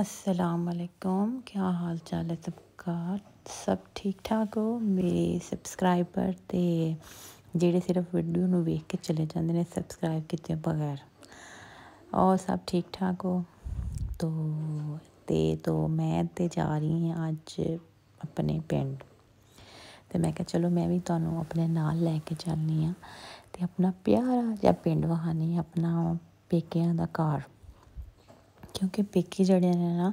असलकुम क्या हाल चाल है सबका ਸਭ ਠੀਕ ਠਾਕ ਹੋ ਮੇਰੇ ਸਬਸਕ੍ਰਾਈਬਰ ਤੇ ਜਿਹੜੇ ਸਿਰਫ ਵੀਡੀਓ ਨੂੰ ਵੇਖ ਕੇ ਚਲੇ ਜਾਂਦੇ ਨੇ ਸਬਸਕ੍ਰਾਈਬ ਕੀਤੇ ਬਗੈਰ ਔਰ ਸਭ ਠੀਕ ਠਾਕ ਹੋ ਤੋ ਤੇ ਤੋ ਮੈਂ ਤੇ ਜਾ ਰਹੀ ਹਾਂ ਅੱਜ ਆਪਣੇ ਪਿੰਡ ਤੇ ਮੈਂ ਕਿਹਾ ਚਲੋ ਮੈਂ ਵੀ ਤੁਹਾਨੂੰ ਆਪਣੇ ਨਾਲ ਲੈ ਕੇ ਚੱਲਨੀ ਆ ਤੇ ਆਪਣਾ ਪਿਆਰਾ ਜਿਹਾ ਪਿੰਡ ਵਹਾਨੀ ਆਪਣਾ ਪੇਕਿਆਂ ਦਾ ਘਰ ਕਿਉਂਕਿ ਪੇਕੇ ਜੜੇ ਨੇ ਨਾ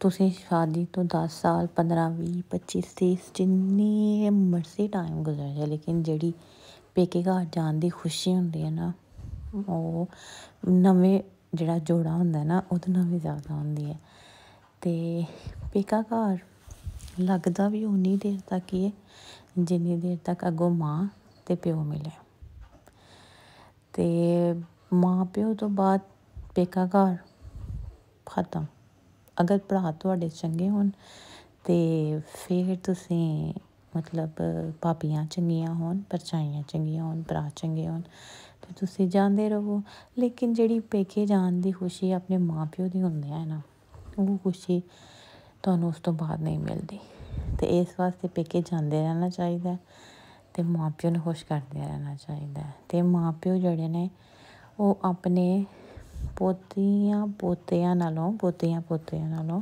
ਤੁਸੀਂ ਸ਼ਾਦੀ ਤੋਂ 10 ਸਾਲ 15 20 25 30 ਜਿੰਨੇ ਮਰਜ਼ੀ ਟਾਈਮ ਗੁਜ਼ਰ ਜਾਏ ਲੇਕਿਨ ਜਿਹੜੀ ਪੇਕੇ ਘਰ ਜਾਣ ਦੀ ਖੁਸ਼ੀ ਹੁੰਦੀ ਹੈ ਨਾ ਉਹ ਨਵੇਂ ਜਿਹੜਾ ਜੋੜਾ ਹੁੰਦਾ ਨਾ ਉਹਦੇ ਨਾਲ ਵੀ ਜ਼ਿਆਦਾ ਹੁੰਦੀ ਹੈ ਤੇ ਪੇਕਾ ਘਰ ਲੱਗਦਾ ਵੀ ਉਨੀ ਦੇਰ ਤੱਕ ਹੀ ਜਿੰਨੀ ਦੇਰ ਤੱਕ ਅਗੋ ਮਾਂ ਤੇ ਪਿਓ ਮਿਲੇ ਤੇ ਮਾਂ ਪਿਓ ਤੋਂ ਬਾਅਦ ਪੇਕਾ ਘਰ ਖਤਮ ਅਗਰ ਭਰਾ ਤੁਹਾਡੇ ਚੰਗੇ ਹੋਣ ਤੇ ਫਿਰ ਤੁਸੀਂ ਮਤਲਬ ਪਾਪੀਆਂ ਚੰਗੀਆਂ ਹੋਣ ਪਰਚਾਈਆਂ ਚੰਗੀਆਂ ਹੋਣ ਭਰਾ ਚੰਗੇ ਹੋਣ ਤੇ ਤੁਸੀਂ ਜਾਂਦੇ ਰਹੋ ਲੇਕਿਨ ਜਿਹੜੀ ਪੇਕੇ ਜਾਣ ਦੀ ਖੁਸ਼ੀ ਆਪਣੇ ਮਾਪਿਓ ਦੀ ਹੁੰਦੀ ਹੈ ਨਾ ਉਹ ਖੁਸ਼ੀ ਤੁਹਾਨੂੰ ਉਸ ਤੋਂ ਬਾਅਦ ਨਹੀਂ ਮਿਲਦੀ ਤੇ ਇਸ ਵਾਸਤੇ ਪੇਕੇ ਜਾਂਦੇ ਰਹਿਣਾ ਚਾਹੀਦਾ ਤੇ ਮਾਪਿਓ ਨੂੰ ਖੁਸ਼ ਕਰਦੇ ਰਹਿਣਾ ਚਾਹੀਦਾ ਤੇ ਮਾਪਿਓ ਜਿਹੜੇ ਨੇ ਉਹ ਆਪਣੇ ਪੋਤੀਆਂ ਪੋਤਿਆਂ ਨਾਲੋਂ ਪੋਤੀਆਂ ਪੋਤਿਆਂ ਨਾਲੋਂ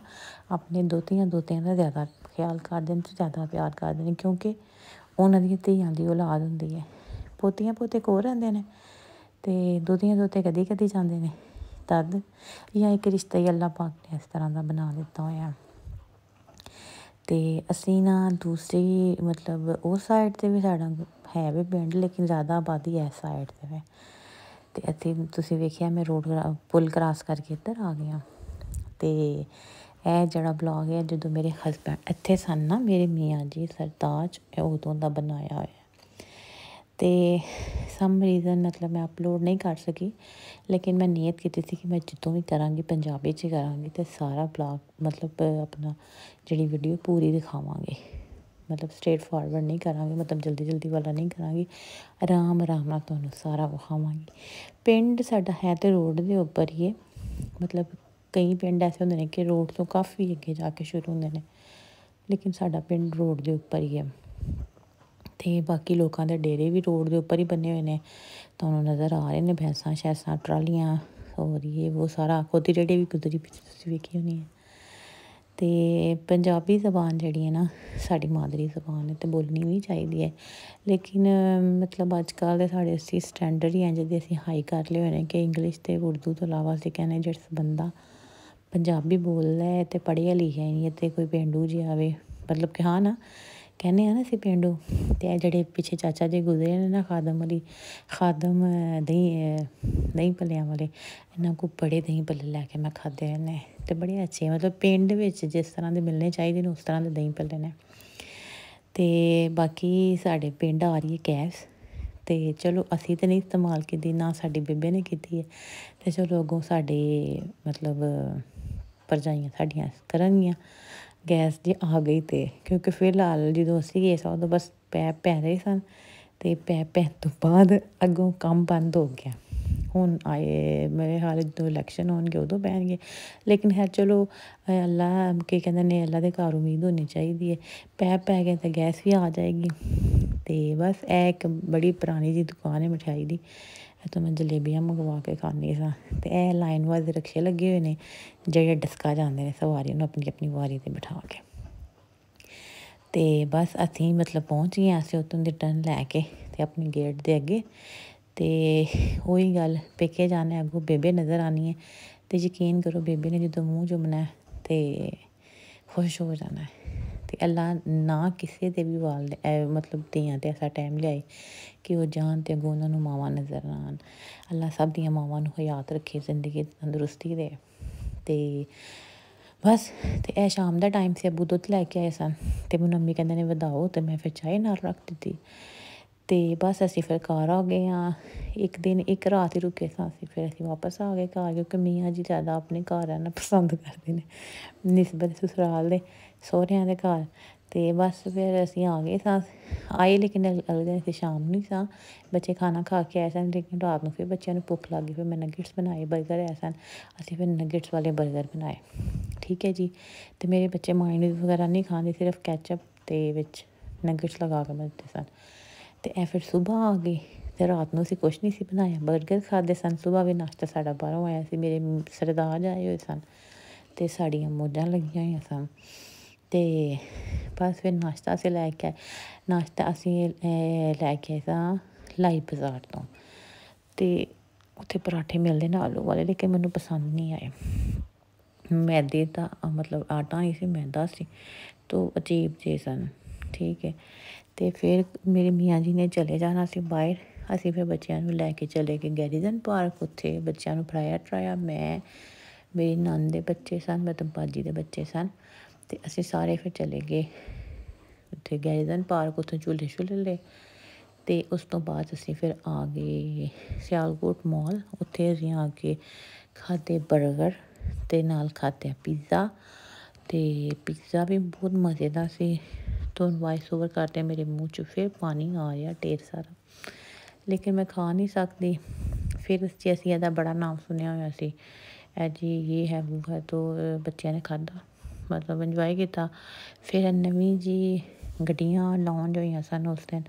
ਆਪਣੇ ਦੋਤੀਆਂ ਦੋਤਿਆਂ ਦਾ ਜ਼ਿਆਦਾ ਖਿਆਲ ਕਰਦੇ ਨੇ ਤੇ ਜ਼ਿਆਦਾ ਪਿਆਰ ਕਰਦੇ ਨੇ ਕਿਉਂਕਿ ਉਹਨਾਂ ਦੀਆਂ ਧੀਆਂ ਦੀ ਔਲਾਦ ਹੁੰਦੀ ਹੈ ਪੋਤੀਆਂ ਪੋਤੇ ਕੋਲ ਰਹਿੰਦੇ ਨੇ ਤੇ ਦੋਤੀਆਂ ਦੋਤੇ ਕਦੀ ਕਦੀ ਜਾਂਦੇ ਨੇ ਤਦ ਜਾਂ ਇੱਕ ਰਿਸ਼ਤਾ ਹੀ ਅੱਲਾ ਪਾਕ ਨੇ ਇਸ ਤਰ੍ਹਾਂ ਦਾ ਬਣਾ ਦਿੱਤਾ ਹੋਇਆ ਤੇ ਅਸੀਂ ਨਾ ਦੂਸਰੀ ਮਤਲਬ ਉਹ ਸਾਈਡ 'ਤੇ ਵੀ ਸਾਡਾ ਹੈ ਵੀ ਪਿੰਡ ਲੇਕਿਨ ਜ਼ਿਆਦਾ ਆਬਾਦੀ ਐ ਸਾਈਡ 'ਤੇ ਹੈ ਤੇ ਇੱਥੇ ਤੁਸੀਂ ਵੇਖਿਆ ਮੈਂ ਰੋਡ ਪੁਲ ਕਰਾਸ ਕਰਕੇ ਇੱਧਰ ਆ ਗਿਆ ਤੇ ਇਹ ਜਿਹੜਾ ਬਲੌਗ ਹੈ ਜਦੋਂ ਮੇਰੇ ਹਸਬੰਡ ਇੱਥੇ ਸਨ ਨਾ ਮੇਰੇ ਮੀਆਂ ਜੀ ਸਰਤਾਜ ਇਹ ਉਦੋਂ ਦਾ ਬਣਾਇਆ ਹੋਇਆ ਤੇ ਸਮ ਰੀਜ਼ਨ ਮਤਲਬ ਮੈਂ ਅਪਲੋਡ ਨਹੀਂ ਕਰ ਸਕੀ ਲੇਕਿਨ ਮੈਂ ਨੀਅਤ ਕੀਤੀ ਸੀ ਕਿ ਮੈਂ ਜਿੱਦੋਂ ਵੀ ਕਰਾਂਗੀ ਪੰਜਾਬੀ 'ਚ ਕਰਾਂਗੀ ਤੇ ਸਾਰਾ ਬਲੌਗ ਮਤਲਬ ਆਪਣਾ ਜਿਹੜੀ ਵੀਡੀਓ ਪੂਰੀ ਦਿਖਾਵਾਂਗੇ ਮਤਲਬ ਸਟ੍ਰੇਟ ਫਾਰਵਰਡ ਨਹੀਂ ਕਰਾਂਗੇ ਮਤਲਬ ਜਲਦੀ ਜਲਦੀ ਵਾਲਾ ਨਹੀਂ ਕਰਾਂਗੇ ਆਰਾਮ ਆਰਾਮ ਨਾਲ ਤੁਹਾਨੂੰ ਸਾਰਾ ਵਿਖਾਵਾਂਗੇ ਪਿੰਡ ਸਾਡਾ ਹੈ ਤੇ ਰੋਡ ਦੇ ਉੱਪਰ ਹੀ ਹੈ ਮਤਲਬ ਕਈ ਪਿੰਡ ਐਸੇ ਹੁੰਦੇ ਨੇ ਕਿ ਰੋਡ ਤੋਂ ਕਾਫੀ ਅੱਗੇ ਜਾ ਕੇ ਸ਼ੁਰੂ ਹੁੰਦੇ ਨੇ ਲੇਕਿਨ ਸਾਡਾ ਪਿੰਡ ਰੋਡ ਦੇ ਉੱਪਰ ਹੀ ਹੈ ਤੇ ਬਾਕੀ ਲੋਕਾਂ ਦੇ ਡੇਰੇ ਵੀ ਰੋਡ ਦੇ ਉੱਪਰ ਹੀ ਬੰਨੇ ਹੋਏ ਨੇ ਤੁਹਾਨੂੰ ਨਜ਼ਰ ਆ ਰਹੇ ਨੇ ਭੈਂਸਾਂ ਸ਼ੈਸਾਂ ਟਰਾਲੀਆਂ ਹੋਰ ਇਹ ਉਹ ਸਾਰਾ ਖੁਦ ਡੇਰੇ ਵੀ ਕੁਦਰੀ ਪਿੱਛੇ ਤੁਸੀਂ ਵੇਖੀ ਹੋਣੀ ਹੈ ਤੇ ਪੰਜਾਬੀ ਜ਼ਬਾਨ ਜਿਹੜੀ ਹੈ ਨਾ ਸਾਡੀ ਮਾਦਰੀ ਜ਼ਬਾਨ ਹੈ ਤੇ ਬੋਲਣੀ ਵੀ ਚਾਹੀਦੀ ਹੈ ਲੇਕਿਨ ਮਤਲਬ ਅੱਜ ਕੱਲ੍ਹ ਦੇ ਸਾਡੇ ਅਸੀਂ ਸਟੈਂਡਰਡ ਹੀ ਇੰਝ ਜਿਹਦੇ ਅਸੀਂ ਹਾਈ ਕਰ ਲਏ ਹੋਏ ਨੇ ਕਿ ਇੰਗਲਿਸ਼ ਤੇ ਉਰਦੂ ਤੋਂ ਇਲਾਵਾ ਅਸੀਂ ਕਹਿੰਦੇ ਜਿਹੜਾ ਬੰਦਾ ਪੰਜਾਬੀ ਬੋਲਦਾ ਹੈ ਤੇ ਪੜ੍ਹਿਆ ਲਿਖਿਆ ਨਹੀਂ ਤੇ ਕੋਈ ਪਿੰਡੂ ਜਿਹਾ ਆਵੇ ਮਤਲਬ ਕਿ ਹਾਂ ਨਾ ਕਹਿੰਦੇ ਆ ਨਾ ਸੀ ਪੇਂਡੂ ਤੇ ਇਹ ਜਿਹੜੇ ਪਿੱਛੇ ਚਾਚਾ ਜੀ ਗੁਜ਼ਰੇ ਨੇ ਨਾ ਖਾਦਮ ਅਲੀ ਖਾਦਮ ਦਹੀਂ ਨਹੀਂ ਭੱਲਿਆਂ ਵਾਲੇ ਇਹਨਾਂ ਕੋਲ ਬੜੇ ਦਹੀਂ ਪੱਲੇ ਲੈ ਕੇ ਮੈਂ ਖਾਦੇ ਨੇ ਤੇ ਬੜੇ ਅੱਛੇ ਮਤਲਬ ਪਿੰਡ ਵਿੱਚ ਜਿਸ ਤਰ੍ਹਾਂ ਦੇ ਮਿਲਨੇ ਚਾਹੀਦੇ ਨੇ ਉਸ ਤਰ੍ਹਾਂ ਦੇ ਦਹੀਂ ਪੱਲੇ ਨੇ ਤੇ ਬਾਕੀ ਸਾਡੇ ਪਿੰਡ ਆ ਰਹੀ ਹੈ ਗੈਸ ਤੇ ਚਲੋ ਅਸੀਂ ਤੇ ਨਹੀਂ ਇਸਤੇਮਾਲ ਕੀਤੀ ਨਾ ਸਾਡੀ ਬੇਬੇ ਨੇ ਕੀਤੀ ਹੈ ਤੇ ਚਲੋ ਅੱਗੋਂ ਸਾਡੇ ਮਤਲਬ ਪਰਜਾਈਆਂ ਸਾਡੀਆਂ ਕਰਨਗੀਆਂ ਗੈਸ ਜੀ ਆ ਗਈ ਤੇ ਕਿਉਂਕਿ ਫਿਲਹਾਲ ਜਦੋਂ ਅਸੀਂ ਗਏ ਸਾਂ ਉਦੋਂ ਬਸ ਪੈ ਪੈ ਰਹੇ ਸਨ ਤੇ ਪੈ ਪੈ ਤੋਂ ਬਾਅਦ ਅੱਗੋਂ ਕੰਮ ਬੰਦ ਹੋ ਗਿਆ ਹੁਣ ਆਏ ਮੇਰੇ ਹਾਲ ਜਦੋਂ ਇਲੈਕਸ਼ਨ ਹੋਣਗੇ ਉਦੋਂ ਪੈਣਗੇ ਲੇਕਿਨ ਹੈ ਚਲੋ ਅੱਲਾ ਕੀ ਕਹਿੰਦੇ ਨੇ ਅੱਲਾ ਦੇ ਘਰ ਉਮੀਦ ਹੋਣੀ ਚਾਹੀਦੀ ਹੈ ਪੈ ਪੈ ਗਏ ਤਾਂ ਗੈਸ ਵੀ ਆ ਜਾਏਗੀ ਤੇ ਬਸ ਇਹ ਇੱਕ ਬੜੀ ਪੁਰਾਣੀ ਜੀ ਦੁਕਾਨ ਹੈ ਮਠਿਆਈ ਦੀ ਤਾਂ ਮੈਂ ਜਲੇਬੀਆਂ ਮੰਗਵਾ ਕੇ ਖਾਣੀ ਸਾਂ ਤੇ ਇਹ ਲਾਈਨ ਵਾਜ਼ ਰਖੇ ਲੱਗੇ ਹੋਏ ਨੇ ਜਿਹੜੇ ਡਿਸਕਾ ਜਾਂਦੇ ਨੇ ਸਵਾਰੀ ਨੂੰ ਆਪਣੀ ਆਪਣੀ ਵਾਰੀ ਤੇ ਬਿਠਾ ਕੇ ਤੇ ਬਸ ਅਸੀਂ ਮਤਲਬ ਪਹੁੰਚ ਗਏ ਅਸੀਂ ਉਤੋਂ ਦੀ ਟਰਨ ਲੈ ਕੇ ਤੇ ਆਪਣੀ ਗੇਟ ਦੇ ਅੱਗੇ ਤੇ ਉਹੀ ਗੱਲ ਪੇਕੇ ਜਾਣਾ ਅੱਗੋਂ ਬੇਬੇ ਨਜ਼ਰ ਆਣੀ ਹੈ ਤੇ ਯਕੀਨ ਕਰੋ ਬੇਬੇ ਨੇ ਜਦੋਂ ਮੂੰਹ ਜੁਮਣਾ ਤੇ ਖੁਸ਼ ਹੋ ਜਾਣਾ ਤੇ ਅੱਲਾ ਨਾ ਕਿਸੇ ਦੇ ਵੀ ਵਾਲ ਮਤਲਬ ਧੀਆਂ ਤੇ ਐਸਾ ਟਾਈਮ ਲਿਆਏ ਕਿ ਉਹ ਜਾਨ ਤੇ ਅੱਗੋਂ ਉਹਨਾਂ ਨੂੰ ਮਾਵਾਂ ਨਜ਼ਰ ਨਾ ਆਣ ਅੱਲਾ ਸਭ ਦੀਆਂ ਮਾਵਾਂ ਨੂੰ ਹਯਾਤ ਰੱਖੇ ਜ਼ਿੰਦਗੀ ਤੰਦਰੁਸਤੀ ਦੇ ਤੇ ਬਸ ਤੇ ਇਹ ਸ਼ਾਮ ਦਾ ਟਾਈਮ ਸੀ ਅਬੂ ਦੁੱਧ ਲੈ ਕੇ ਆਏ ਸਨ ਤੇ ਮੈਨੂੰ ਮੰਮੀ ਕਹਿੰਦੇ ਨੇ ਵਧਾਓ ਤੇ ਮੈਂ ਫਿਰ ਚਾਹ ਨਾਲ ਰੱਖ ਦਿੱਤੀ ਤੇ ਬਸ ਅਸੀਂ ਫਿਰ ਘਰ ਆ ਗਏ ਆ ਇੱਕ ਦਿਨ ਇੱਕ ਰਾਤ ਹੀ ਰੁਕੇ ਸਾਂ ਅਸੀਂ ਫਿਰ ਅਸੀਂ ਵਾਪਸ ਆ ਗਏ ਘਰ ਕਿਉਂਕਿ ਮੀਆਂ ਜੀ ਜ਼ਿਆਦਾ ਆਪਣੇ ਘਰ ਰਹਿਣਾ ਪਸੰਦ ਕਰਦੇ ਨੇ ਨਿਸਬਤ ਸਸੁਰਾਲ ਦੇ ਸਹੁਰਿਆਂ ਦੇ ਘਰ ਤੇ ਬਸ ਫਿਰ ਅਸੀਂ ਆ ਗਏ ਸਾਂ ਆਏ ਲੇਕਿਨ ਅਗਲੇ ਦਿਨ ਅਸੀਂ ਸ਼ਾਮ ਨੂੰ ਸਾਂ ਬੱਚੇ ਖਾਣਾ ਖਾ ਕੇ ਆਏ ਸਨ ਲੇਕਿਨ ਰਾਤ ਨੂੰ ਫਿਰ ਬੱਚਿਆਂ ਨੂੰ ਭੁੱਖ ਲੱਗੀ ਫਿਰ ਮੈਂ ਨਗੇਟਸ ਬਣਾਏ 버ਗਰ ਆਏ ਸਨ ਅਸੀਂ ਫਿਰ ਨਗੇਟਸ ਵਾਲੇ 버ਗਰ ਬਣਾਏ ਠੀਕ ਹੈ ਜੀ ਤੇ ਮੇਰੇ ਬੱਚੇ ਮਾਇਨੀਜ਼ ਵਗੈਰਾ ਨਹੀਂ ਖਾਂਦੇ ਸਿਰਫ ਕੈਚਅਪ ਤੇ ਵਿੱਚ ਨਗੇਟਸ ਲਗਾ ਕੇ ਮਿਲਦੇ ਸਨ ਤੇ ਐ ਫਿਰ ਸਵੇਰ ਆ ਗਏ ਤੇ ਰਾਤ ਨੂੰ ਸੀ ਕੁਛ ਨਹੀਂ ਸੀ ਬਣਾਇਆ 버ਗਰ ਖਾਦੇ ਸਨ ਸਵੇਰ ਵੀ ਨਾਸ਼ਤਾ ਸਾਡਾ ਬਾਹਰੋਂ ਆਇਆ ਸੀ ਮੇਰੇ ਸਰਦਾਰ ਆਏ ਹੋਏ ਸਨ ਤੇ ਸਾਡੀਆਂ ਮੋਜਾਂ ਲੱਗੀਆਂ ਹੋਈਆਂ ਸਨ ਤੇ ਬਸ ਫਿਰ ਨਾਸ਼ਤਾ ਅਸੀਂ ਲੈ ਕੇ ਨਾਸ਼ਤਾ ਅਸੀਂ ਲੈ ਕੇ ਸਾਂ ਲਾਈ ਬਾਜ਼ਾਰ ਤੋਂ ਤੇ ਉੱਥੇ ਪਰਾਠੇ ਮਿਲਦੇ ਨੇ ਆਲੂ ਵਾਲੇ ਲੇਕਿਨ ਮੈਨੂੰ ਪਸੰਦ ਨਹੀਂ ਆਏ ਮੈਦੇ ਦਾ ਮਤਲਬ ਆਟਾ ਹੀ ਸੀ ਮੈਦਾ ਸੀ ਤੋਂ ਅਜੀਬ ਜੇ ਸਨ ਠੀਕ ਹੈ ਤੇ ਫਿਰ ਮੇਰੇ ਮੀਆਂ ਜੀ ਨੇ ਚਲੇ ਜਾਣਾ ਸੀ ਬਾਹਰ ਅਸੀਂ ਫਿਰ ਬੱਚਿਆਂ ਨੂੰ ਲੈ ਕੇ ਚਲੇ ਗਏ ਗੈਰੀਜ਼ਨ ਪਾਰਕ ਉੱਥੇ ਬੱਚਿਆਂ ਨੂੰ ਪੜ੍ਹਾਇਆ ਟਰਾਇਆ ਮੈਂ ਮੇਰੇ ਨੰਨ ਦੇ ਬੱਚੇ ਸਨ ਮਤਲਬ ਬਾਜੀ ਦੇ ਬੱਚੇ ਸਨ ਤੇ ਅਸੀਂ ਸਾਰੇ ਫਿਰ ਚਲੇ ਗਏ ਉੱਥੇ ਗੈਰੀਜ਼ਨ ਪਾਰਕ ਉੱਥੋਂ ਝੂਲੇ ਛੁਲੇ ਲਏ ਤੇ ਉਸ ਤੋਂ ਬਾਅਦ ਅਸੀਂ ਫਿਰ ਆ ਗਏ ਸਿਆਲਕੋਟ ਮਾਲ ਉੱਥੇ ਅਸੀਂ ਆ ਕੇ ਖਾਦੇ 버ਗਰ ਤੇ ਨਾਲ ਖਾਧਿਆ ਪੀਜ਼ਾ ਤੇ ਪੀਜ਼ਾ ਵੀ ਬਹੁਤ ਮਜ਼ੇਦਾਰ ਸੀ तो वॉइस ਓਵਰ ਕਰਦੇ ਮੇਰੇ ਮੂੰਹ 'ਚ ਫਿਰ ਪਾਣੀ ਆ ਰਿਹਾ ਢੇਰ ਸਾਰਾ ਲੇਕਿਨ ਮੈਂ ਖਾ ਨਹੀਂ ਸਕਦੀ ਫਿਰ ਉਸ ਚੀਜ਼ ਦਾ ਬੜਾ ਨਾਮ ਸੁਣਿਆ ਹੋਇਆ ਸੀ ਐ ਜੀ ਇਹ ਹੈ ਉਹ ਹੈ ਤੋਂ ਬੱਚਿਆਂ ਨੇ ਖਾਦਾ ਮਤਲਬ ਇੰਜੋਏ ਕੀਤਾ ਫਿਰ ਨਵੀਂ ਜੀ ਗੱਡੀਆਂ ਲਾਉਂਜ ਹੋਈਆਂ ਸਨ ਉਸ ਦਿਨ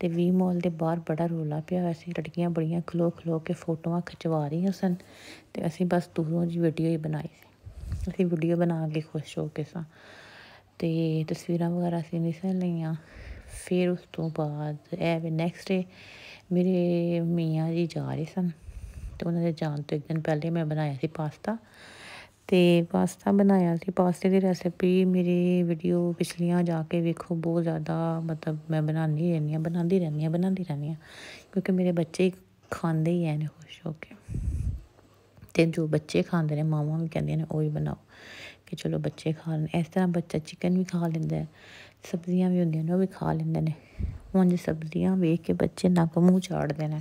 ਤੇ ਵੀ ਮਾਲ ਦੇ ਬਾਹਰ ਬੜਾ ਰੋਲਾ ਪਿਆ ਹੋਇਆ ਸੀ ਲੜਕੀਆਂ ਬੜੀਆਂ ਖਲੋ ਖਲੋ ਕੇ ਫੋਟੋਆਂ ਖਿਚਵਾ ਰਹੀਆਂ ਸਨ ਤੇ ਅਸੀਂ ਬਸ ਦੂਰੋਂ ਜੀ ਵੀਡੀਓ ਹੀ ਬਣਾਈ ਸੀ ਅਸੀਂ ਵੀਡੀਓ ਬਣਾ ਕੇ ਖੁਸ਼ ਹੋ ਕੇ ਸਾਂ ਤੇ ਤਸਵੀਰਾਂ ਵਗੈਰਾ ਅਸੀਂ ਨਿਸਲ ਲਈਆਂ ਫਿਰ ਉਸ ਤੋਂ ਬਾਅਦ ਐ ਵੀ ਨੈਕਸਟ ਡੇ ਮੇਰੇ ਮੀਆਂ ਜੀ ਜਾ ਰਹੇ ਸਨ ਤੇ ਉਹਨਾਂ ਦੇ ਜਾਣ ਤੋਂ ਇੱਕ ਦਿਨ ਪਹਿਲੇ ਮੈਂ ਬਣਾਇਆ ਸੀ ਪਾਸਤਾ ਤੇ ਪਾਸਤਾ ਬਣਾਇਆ ਸੀ ਪਾਸਤੇ ਦੀ ਰੈਸਪੀ ਮੇਰੀ ਵੀਡੀਓ ਪਿਛਲੀਆਂ ਜਾ ਕੇ ਵੇਖੋ ਬਹੁਤ ਜ਼ਿਆਦਾ ਮਤਲਬ ਮੈਂ ਬਣਾਉਂਦੀ ਰਹਿੰਦੀ ਹਾਂ ਬਣਾਉਂਦੀ ਰਹਿੰਦੀ ਹਾਂ ਬਣਾਉਂਦੀ ਰਹਿੰਦੀ ਹਾਂ ਕਿਉਂਕਿ ਮੇਰੇ ਬੱਚੇ ਖਾਂਦੇ ਹੀ ਐ ਨੇ ਖੁਸ਼ ਹੋ ਕੇ ਤੇ ਜੋ ਬੱਚੇ ਖਾਂਦੇ ਨੇ ਮਾਵਾਂ ਵੀ ਕਹਿੰਦੀਆਂ ਨੇ ਉਹ ਹੀ ਬਣਾਓ ਕਿ ਚਲੋ ਬੱਚੇ ਖਾ ਲੈਣ ਇਸ ਤਰ੍ਹਾਂ ਬੱਚਾ ਚਿਕਨ ਵੀ ਖਾ ਲੈਂਦਾ ਸਬਜ਼ੀਆਂ ਵੀ ਹੁੰਦੀਆਂ ਨੇ ਉਹ ਵੀ ਖਾ ਲੈਂਦੇ ਨੇ ਉਂਝ ਸਬਜ਼ੀਆਂ ਵੇਖ ਕੇ ਬੱਚੇ ਨੱਕ ਮੂੰਹ ਝਾੜਦੇ ਨੇ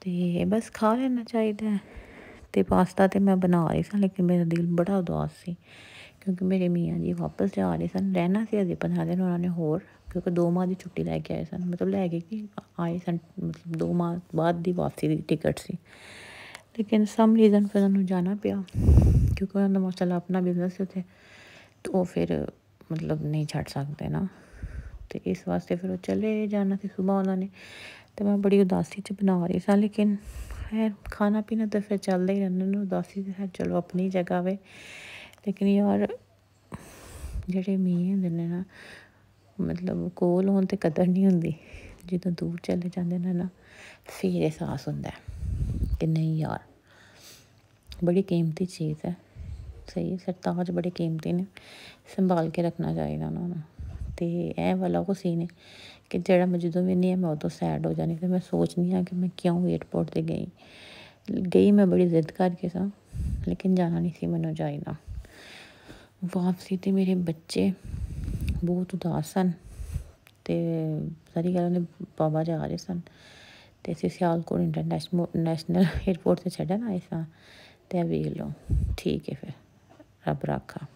ਤੇ ਬਸ ਖਾ ਲੈਣਾ ਚਾਹੀਦਾ ਤੇ ਪਾਸਤਾ ਤੇ ਮੈਂ ਬਣਾ ਰਹੀ ਸੀ ਲੇਕਿਨ ਮੇਰਾ ਦਿਲ ਬੜਾ ਉਦਾਸ ਸੀ ਕਿਉਂਕਿ ਮੇਰੇ ਮੀਆਂ ਜੀ ਵਾਪਸ ਜਾ ਰਹੇ ਸਨ ਰਹਿਣਾ ਸੀ ਅਜੇ 15 ਦਿਨ ਉਹਨਾਂ ਨੇ ਹੋਰ ਕਿਉਂਕਿ 2 ਮਾਹ ਦੀ ਛੁੱਟੀ ਲੈ ਕੇ ਆਏ ਸਨ ਮਤਲਬ ਲੈ ਕੇ ਕਿ ਆਏ ਸਨ ਮਤਲਬ 2 ਮਾਹ ਬਾਅਦ ਦੀ ਵਾਪਸੀ ਦੀ ਟਿਕਟ ਸੀ ਲੇਕਿਨ ਸਮ ਰੀਜ਼ਨ ਫਿਰ ਉਹਨੂੰ ਜਾਣਾ ਪਿਆ ਕਿਉਂਕਿ ਉਹਨਾਂ ਦਾ ਮਸਲਾ ਆਪਣਾ ਬਿਜ਼ਨਸ ਉੱਥੇ ਤੇ ਉਹ ਫਿਰ ਮਤਲਬ ਨਹੀਂ ਛੱਡ ਸਕਦੇ ਨਾ ਤੇ ਇਸ ਵਾਸਤੇ ਫਿਰ ਉਹ ਚਲੇ ਜਾਣਾ ਸੀ ਸਵੇਰ ਉਹਨਾਂ ਨੇ ਤੇ ਮੈਂ ਬੜੀ ਉਦਾਸੀ ਚ ਬਣਾ ਰਹੀ ਸਾਂ ਲੇਕਿਨ ਖੈਰ ਖਾਣਾ ਪੀਣਾ ਤਾਂ ਫਿਰ ਚੱਲਦਾ ਹੀ ਰਹਿੰਦਾ ਨਾ ਉਦਾਸੀ ਤੇ ਹੈ ਚਲੋ ਆਪਣੀ ਜਗ੍ਹਾ ਵੇ ਲੇਕਿਨ ਯਾਰ ਜਿਹੜੇ ਮੀਂਹ ਹੁੰਦੇ ਨੇ ਨਾ ਮਤਲਬ ਕੋਲ ਹੋਣ ਤੇ ਕਦਰ ਨਹੀਂ ਹੁੰਦੀ ਜਦੋਂ ਦੂਰ ਚਲੇ ਜਾਂਦੇ ਨੇ ਨਾ ਫਿਰ ਅਹਿਸਾਸ ਹੁੰਦਾ ਕਿ ਨਹੀਂ ਯਾਰ ਬੜੀ ਕੀਮਤੀ ਚੀਜ਼ ਹੈ ਸਹੀ ਸਰਤਾਜ ਬੜੇ ਕੀਮਤੀ ਨੇ ਸੰਭਾਲ ਕੇ ਰੱਖਣਾ ਚਾਹੀਦਾ ਉਹਨਾਂ ਨੂੰ ਤੇ ਇਹ ਵਾਲਾ ਉਹ ਸੀ ਨੇ ਕਿ ਜਿਹੜਾ ਮੈਂ ਜਦੋਂ ਵੀ ਨਹੀਂ ਹੈ ਮੈਂ ਉਦੋਂ ਸੈਡ ਹੋ ਜਾਣੀ ਫਿਰ ਮੈਂ ਸੋਚਨੀ ਆ ਕਿ ਮੈਂ ਕਿਉਂ ਏਅਰਪੋਰਟ ਤੇ ਗਈ ਗਈ ਮੈਂ ਬੜੀ ਜ਼ਿੱਦ ਕਰਕੇ ਸਾਂ ਲੇਕਿਨ ਜਾਣਾ ਨਹੀਂ ਸੀ ਮੈਨੂੰ ਜਾਇਦਾ ਵਾਪਸੀ ਤੇ ਮੇਰੇ ਬੱਚੇ ਬਹੁਤ ਉਦਾਸ ਸਨ ਤੇ ਸਾਰੀ ਗੱਲ ਉਹਨੇ ਬਾਬਾ ਜਾ ਰਹੇ ਸਨ ਤੇ ਅਸੀਂ ਸਿਆਲਕੋਟ ਇੰਟਰਨੈਸ਼ਨਲ ਨੈਸ਼ਨਲ 에ਅਰਪੋਰਟ ਤੇ ਛੱਡਣ ਆਇਆ ਸਾਂ ਤੇ ਵੇਖ ਲਓ ਠੀਕ ਹੈ ਫਿਰ А брака.